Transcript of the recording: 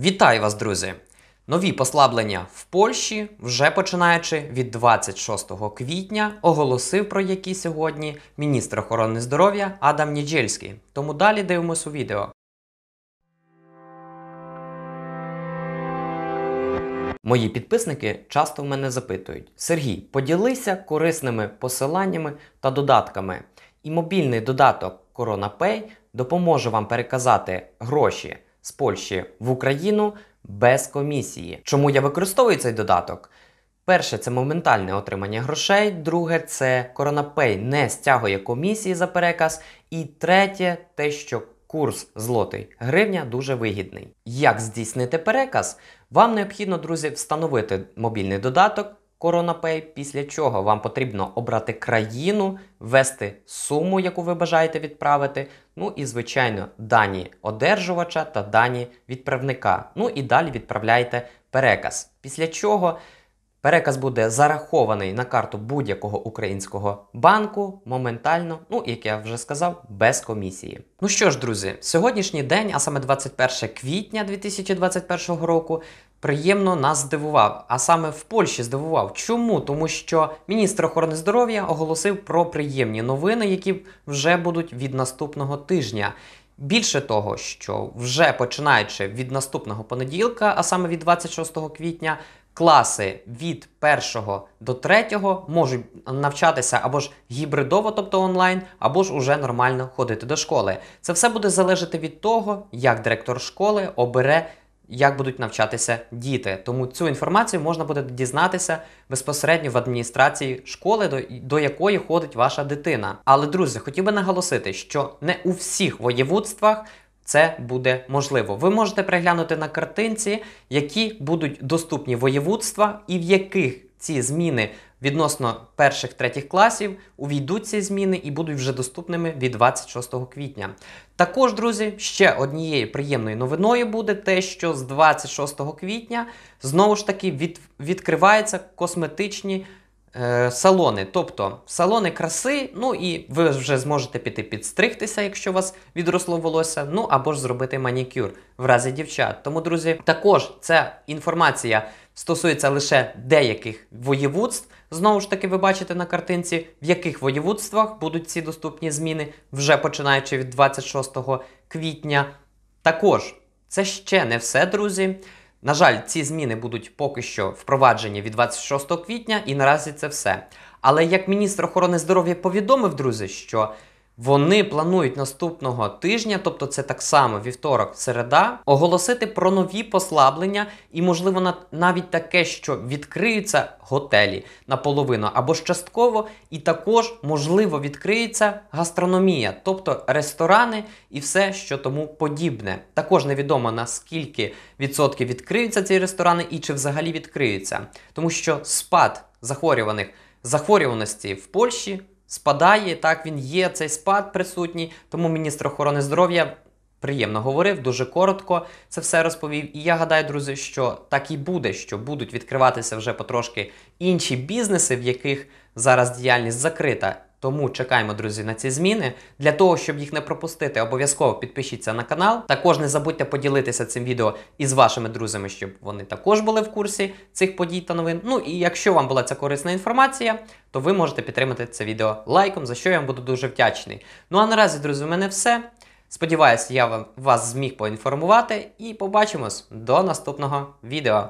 Вітаю вас, друзі! Нові послаблення в Польщі, вже починаючи від 26 квітня, оголосив про які сьогодні міністр охорони здоров'я Адам Ніджельський. Тому далі дивимось у відео. Мої підписники часто в мене запитують: Сергій, поділися корисними посиланнями та додатками. І мобільний додаток CoronaPay допоможе вам переказати гроші з Польщі в Україну без комісії. Чому я використовую цей додаток? Перше, це моментальне отримання грошей. Друге, це коронапей не стягує комісії за переказ. І третє, те, що курс злотий гривня дуже вигідний. Як здійснити переказ? Вам необхідно, друзі, встановити мобільний додаток. CoronaPay, після чого вам потрібно обрати країну, ввести суму, яку ви бажаєте відправити. Ну і, звичайно, дані одержувача та дані відправника. Ну і далі відправляєте переказ. Після чого. Переказ буде зарахований на карту будь-якого українського банку моментально, ну як я вже сказав, без комісії. Ну що ж, друзі, сьогоднішній день, а саме 21 квітня 2021 року, приємно нас здивував. А саме в Польщі здивував. Чому? Тому що міністр охорони здоров'я оголосив про приємні новини, які вже будуть від наступного тижня. Більше того, що вже починаючи від наступного понеділка, а саме від 26 квітня, класи від 1 до 3 можуть навчатися або ж гібридово, тобто онлайн, або ж уже нормально ходити до школи. Це все буде залежати від того, як директор школи обере. Як будуть навчатися діти, тому цю інформацію можна буде дізнатися безпосередньо в адміністрації школи, до, до якої ходить ваша дитина. Але друзі, хотів би наголосити, що не у всіх воєводствах це буде можливо. Ви можете приглянути на картинці, які будуть доступні воєводства і в яких ці зміни відносно перших третіх класів увійдуть ці зміни і будуть вже доступними від 26 квітня. Також, друзі, ще однією приємною новиною буде те, що з 26 квітня знову ж таки від, відкриваються косметичні. Е, салони. Тобто салони краси, ну і ви вже зможете піти підстригтися, якщо у вас відросло волосся, ну або ж зробити манікюр в разі дівчат. Тому, друзі, також ця інформація стосується лише деяких воєвудств. Знову ж таки, ви бачите на картинці, в яких воєвудствах будуть ці доступні зміни, вже починаючи від 26 квітня. Також це ще не все, друзі. На жаль, ці зміни будуть поки що впроваджені від 26 квітня, і наразі це все. Але як міністр охорони здоров'я повідомив, друзі, що вони планують наступного тижня, тобто це так само вівторок, середа, оголосити про нові послаблення, і, можливо, навіть таке, що відкриються готелі наполовину або ж частково, і також, можливо, відкриється гастрономія, тобто ресторани і все, що тому подібне. Також невідомо наскільки відсотків відкриються ці ресторани і чи взагалі відкриються, тому що спад захворюваних захворюваності в Польщі спадає. Так, він є, цей спад присутній. Тому міністр охорони здоров'я приємно говорив, дуже коротко це все розповів. І я гадаю, друзі, що так і буде, що будуть відкриватися вже потрошки інші бізнеси, в яких зараз діяльність закрита. Тому чекаємо, друзі, на ці зміни. Для того, щоб їх не пропустити, обов'язково підпишіться на канал. Також не забудьте поділитися цим відео із вашими друзями, щоб вони також були в курсі цих подій та новин. Ну і якщо вам була ця корисна інформація, то ви можете підтримати це відео лайком, за що я вам буду дуже вдячний. Ну а наразі, друзі, у мене все. Сподіваюсь, я вас зміг поінформувати і побачимось до наступного відео.